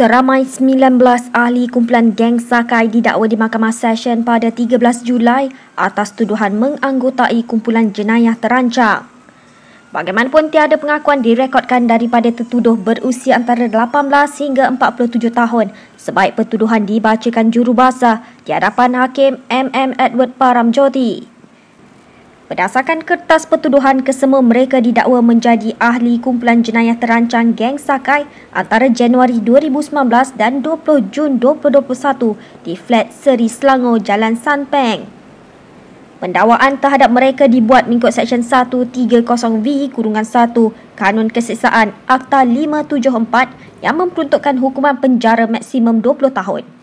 Seramai 19 ahli kumpulan geng Sakai didakwa di Mahkamah Session pada 13 Julai atas tuduhan menganggotai kumpulan jenayah terancang. Bagaimanapun tiada pengakuan direkodkan daripada tertuduh berusia antara 18 hingga 47 tahun sebaik pertuduhan dibacakan jurubahasa di hadapan Hakim MM Edward Paramjoti. Joti. Berdasarkan kertas pertuduhan, kesemua mereka didakwa menjadi ahli kumpulan jenayah terancang geng Sakai antara Januari 2019 dan 20 Jun 2021 di flat Seri Selangor Jalan Sanpeng. Pendakwaan terhadap mereka dibuat mengikut Seksyen 130V-1 Kanun Kesiksaan Akta 574 yang memperuntukkan hukuman penjara maksimum 20 tahun.